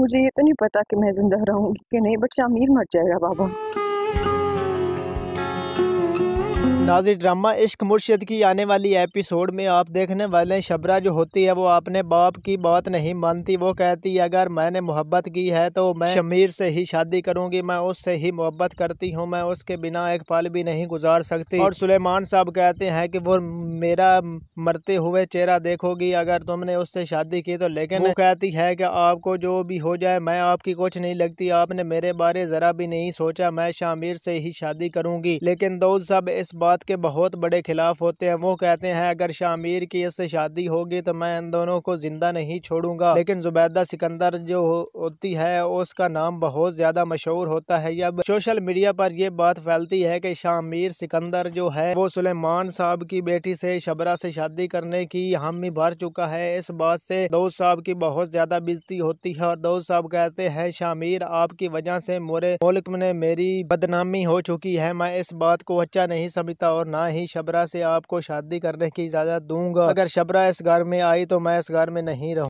मुझे ये तो नहीं पता कि मैं ज़िंदा रहूँगी कि नहीं बच्चा अमीर मर जाएगा बाबा नाजी ड्रामा इश्क मुर्शद की आने वाली एपिसोड में आप देखने वाले हैं शबरा जो होती है वो अपने बाप की बात नहीं मानती वो कहती है अगर मैंने मोहब्बत की है तो मैं शमीर से ही शादी करूंगी मैं उससे ही मोहब्बत करती हूं मैं उसके बिना एक पल भी नहीं गुजार सकती और सुलेमान साहब कहते हैं कि वो मेरा मरते हुए चेहरा देखोगी अगर तुमने उससे शादी की तो लेकिन वो कहती है कि आपको जो भी हो जाए मैं आपकी कुछ नहीं लगती आपने मेरे बारे ज़रा भी नहीं सोचा मैं शामिर से ही शादी करूंगी लेकिन दोस्त साहब इस बात बात के बहुत बड़े खिलाफ होते हैं वो कहते हैं अगर शामिर की इससे शादी होगी तो मैं इन दोनों को ज़िंदा नहीं छोड़ूंगा लेकिन जुबैदा सिकंदर जो होती है उसका नाम बहुत ज़्यादा मशहूर होता है अब सोशल मीडिया पर यह बात फैलती है कि शामिर सिकंदर जो है वो सुलेमान साहब की बेटी से शबरा से शादी करने की हामी भर चुका है इस बात से दोस्त साहब की बहुत ज़्यादा बिजती होती है और दोस्त साहब कहते हैं शामिर आपकी वजह से मोरे मुल्क में मेरी बदनामी हो चुकी है मैं इस बात को अच्छा नहीं समझता सकता और ना ही शबरा से आपको शादी करने की इजाज़त दूंगा अगर शबरा इस घर में आई तो मैं इस घर में नहीं रहूँ